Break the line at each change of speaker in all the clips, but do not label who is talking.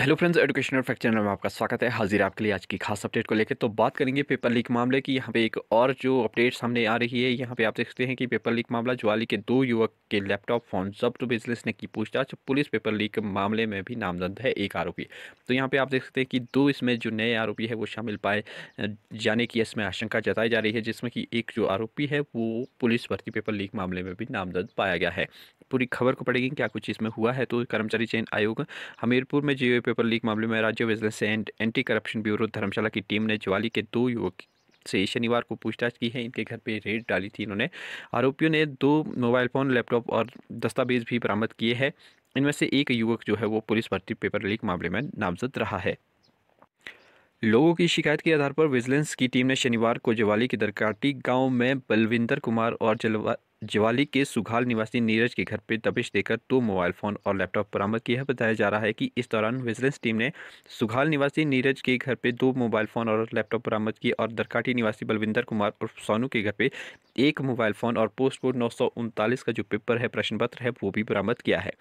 hello friends educational fact channel में आपका स्वागत है हाजिर आपके लिए आज की खास अपडेट को लेकर तो बात करेंगे पेपर लीक मामले की यहाँ पे एक और जो अपडेट सामने आ रही है यहाँ पे आप देखते हैं कि पेपर लीक मामला ज्वाली के दो युवक के लैपटॉप फोन जब्त बिजनेस ने की पूछताछ पुलिस पेपर लीक मामले में भी नामजद है एक आरोपी तो यहाँ पर आप देख सकते हैं कि दो इसमें जो नए आरोपी है वो शामिल पाए जाने की इसमें आशंका जताई जा रही है जिसमें कि एक जो आरोपी है वो पुलिस भर्ती पेपर लीक मामले में भी नामजद पाया गया है पूरी खबर को पड़ेगी क्या कुछ इसमें हुआ है तो कर्मचारी चयन आयोग हमीरपुर में जीओ पेपर लीक मामले में राज्य vigilance and anti corruption bureau Dharamshala की टीम ने ज्वाली के दो युवक से शनिवार को पूछताछ की है इनके घर पे रेड डाली थी इन्होंने आरोपियों ने दो मोबाइल फ़ोन लैपटॉप और दस्तावेज भी बरामद किए हैं इनमें से एक युवक जो है वो पुलिस भर्ती पेपर लीक मामले में नामजद रहा है लोगों की शिकायत के आधार पर विजिलेंस की टीम ने शनिवार को जवाली के दरकाटी गांव में बलविंदर कुमार और जलवा ज्वाली के सुघाल निवासी नीरज के घर पर दबिश देकर दो मोबाइल फ़ोन और लैपटॉप बरामद किया है बताया जा रहा है कि इस दौरान विजिलेंस टीम ने सुघाल निवासी नीरज के घर पर दो मोबाइल फ़ोन और लैपटॉप बरामद किए और दरकाठी निवासी बलविंदर कुमार और सोनू के घर पर एक मोबाइल फ़ोन और पोस्ट कोड नौ का जो पेपर है प्रश्न पत्र है वो भी बरामद किया है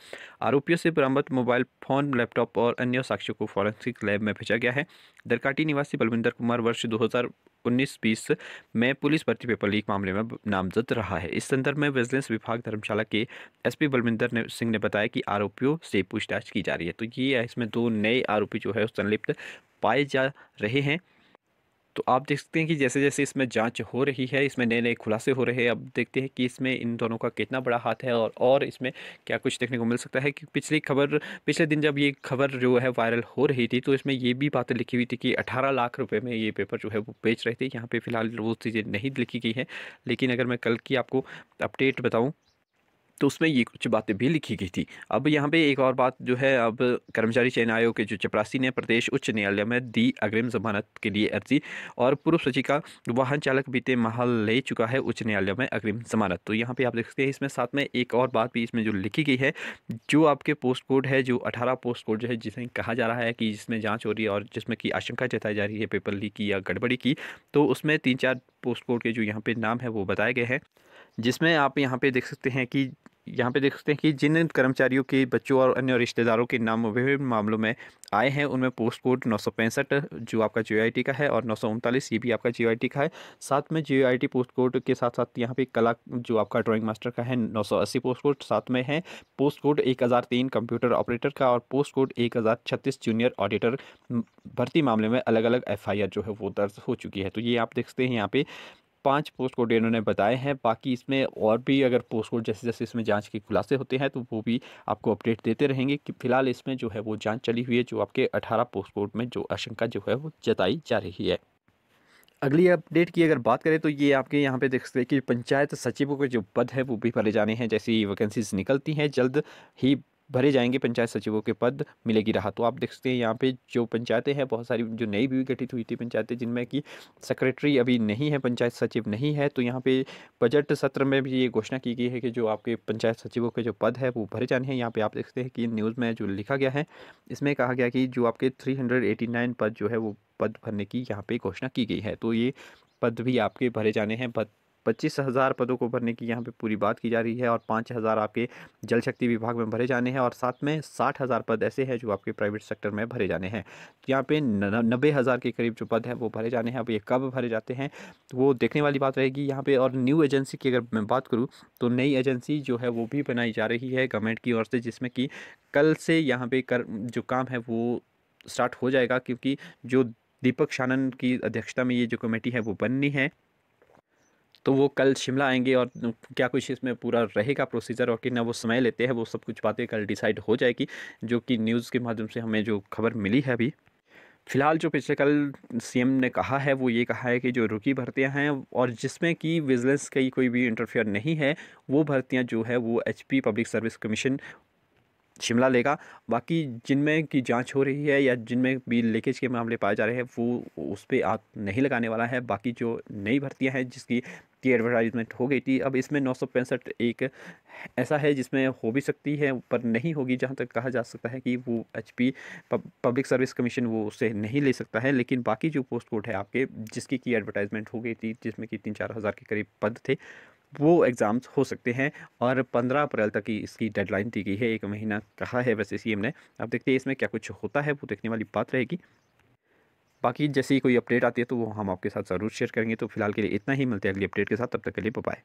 आरोपियों से बरामद मोबाइल फ़ोन लैपटॉप और अन्य साक्ष्यों को फॉरेंसिक लैब में भेजा गया है दरकाटी निवासी बलविंदर कुमार वर्ष दो उन्नीस बीस में पुलिस भर्ती पेपर लीक मामले में नामजद रहा है इस संदर्भ में विजिलेंस विभाग धर्मशाला के एसपी बलविंदर सिंह ने बताया कि आरोपियों से पूछताछ की जा रही है तो ये इसमें दो नए आरोपी जो है संलिप्त पाए जा रहे हैं तो आप देख सकते हैं कि जैसे जैसे इसमें जांच हो रही है इसमें नए नए खुलासे हो रहे हैं अब देखते हैं कि इसमें इन दोनों का कितना बड़ा हाथ है और और इसमें क्या कुछ देखने को मिल सकता है कि पिछली खबर पिछले दिन जब ये खबर जो है वायरल हो रही थी तो इसमें ये भी बातें लिखी हुई थी कि अठारह लाख रुपये में ये पेपर जो है वो बेच रहे थे यहाँ पर फिलहाल वो चीज़ें नहीं लिखी गई हैं लेकिन अगर मैं कल की आपको अपडेट बताऊँ तो उसमें ये कुछ बातें भी लिखी गई थी अब यहाँ पे एक और बात जो है अब कर्मचारी चयन आयोग के जो चपरासी ने प्रदेश उच्च न्यायालय में दी अग्रिम जमानत के लिए अर्जी और पूर्व सचिव का वाहन चालक बीते माह ले चुका है उच्च न्यायालय में अग्रिम जमानत तो यहाँ पर आप देख सकते हैं इसमें साथ में एक और बात भी इसमें जो लिखी गई है जो आपके पोस्ट कोड है जो अठारह पोस्ट कोड जो है जिसे कहा जा रहा है कि जिसमें जाँच हो रही है और जिसमें की आशंका जताई जा रही है पेपर लीक की या गड़बड़ी की तो उसमें तीन चार पोस्ट कोड के जो यहाँ पे नाम है वो बताए गए हैं जिसमें आप यहाँ पे देख सकते हैं कि यहाँ पे देखते हैं कि जिन कर्मचारियों के बच्चों और अन्य रिश्तेदारों के नाम विभिन्न मामलों में आए हैं उनमें पोस्ट कोड नौ जो आपका जी का है और नौ ये भी आपका जी का है साथ में जी पोस्ट कोड के साथ साथ यहाँ पे कला जो आपका ड्राइंग मास्टर का है 980 पोस्ट कोड साथ में है पोस्ट कोड 1003 कंप्यूटर ऑपरेटर का और पोस्ट कोड एक जूनियर ऑडिटर भर्ती मामले में अलग अलग एफ जो है वो दर्ज हो चुकी है तो ये आप देखते हैं यहाँ पे पांच पोस्ट कोड इन्होंने बताए हैं बाकी इसमें और भी अगर पोस्ट कोड जैसे जैसे इसमें जांच के खुलासे होते हैं तो वो भी आपको अपडेट देते रहेंगे कि फिलहाल इसमें जो है वो जांच चली हुई है जो आपके अठारह पोस्ट कोड में जो आशंका जो है वो जताई जा रही है अगली अपडेट की अगर बात करें तो ये आपके यहाँ पे देख सकते हैं कि पंचायत सचिवों के जो पद है वो भी भरे जाने हैं जैसी वैकेंसीज निकलती हैं जल्द ही भरे जाएंगे पंचायत सचिवों के पद मिलेगी राहत तो आप देख सकते हैं यहाँ पे जो पंचायतें हैं बहुत सारी जो नई भी गठित हुई थी पंचायतें जिनमें कि सेक्रेटरी अभी नहीं है पंचायत सचिव नहीं है तो यहाँ पे बजट सत्र में भी ये घोषणा की गई है कि जो आपके पंचायत सचिवों के जो पद है वो भरे जाने हैं यहाँ पर आप देख सकते हैं कि न्यूज़ में जो लिखा गया है इसमें कहा गया कि जो आपके थ्री पद जो है वो पद भरने की यहाँ पर घोषणा की गई है तो ये पद भी आपके भरे जाने हैं पद पच्चीस हज़ार पदों को भरने की यहाँ पे पूरी बात की जा रही है और पाँच हज़ार आपके जल शक्ति विभाग में भरे जाने हैं और साथ में साठ हज़ार पद ऐसे हैं जो आपके प्राइवेट सेक्टर में भरे जाने हैं यहाँ पे नब्बे हज़ार के करीब जो पद हैं वो भरे जाने हैं अब ये कब भरे जाते हैं तो वो देखने वाली बात रहेगी यहाँ पर और न्यू एजेंसी की अगर मैं बात करूँ तो नई एजेंसी जो है वो भी बनाई जा रही है गवर्नमेंट की ओर से जिसमें कि कल से यहाँ पे कर जो काम है वो स्टार्ट हो जाएगा क्योंकि जो दीपक शानन की अध्यक्षता में ये जो कमेटी है वो बननी है तो वो कल शिमला आएंगे और क्या कुछ इसमें पूरा रहेगा प्रोसीजर और कितना वो समय लेते हैं वो सब कुछ बातें कल डिसाइड हो जाएगी जो कि न्यूज़ के माध्यम से हमें जो खबर मिली है अभी फिलहाल जो पिछले कल सीएम ने कहा है वो ये कहा है कि जो रुकी भर्तियां हैं और जिसमें कि विजिलेंस की कोई भी इंटरफेयर नहीं है वो भर्तियां जो है वो HP public service commission Shimla लेगा बाकी जिनमें की जांच हो रही है या जिनमें भी लीकेज के मामले पाए जा रहे हैं वो उस पर आग नहीं लगाने वाला है बाकी जो नई भर्तियाँ हैं जिसकी की एडवर्टाइजमेंट हो गई थी अब इसमें नौ एक ऐसा है जिसमें हो भी सकती है पर नहीं होगी जहाँ तक कहा जा सकता है कि वो एच पब्लिक सर्विस कमीशन वो उसे नहीं ले सकता है लेकिन बाकी जो पोस्ट कोड है आपके जिसकी की एडवर्टाइजमेंट हो गई थी जिसमें कि तीन चार हज़ार के करीब पद थे वो एग्ज़ाम्स हो सकते हैं और पंद्रह अप्रैल तक की इसकी डेडलाइन दी गई है एक महीना कहा है वैसे सी ने अब देखते हैं इसमें क्या कुछ होता है वो देखने वाली बात रहेगी बाकी जैसे ही कोई अपडेट आती है तो वो हम आपके साथ ज़रूर शेयर करेंगे तो फिलहाल के लिए इतना ही मिलते हैं अगली अपडेट के साथ तब तक के लिए बाय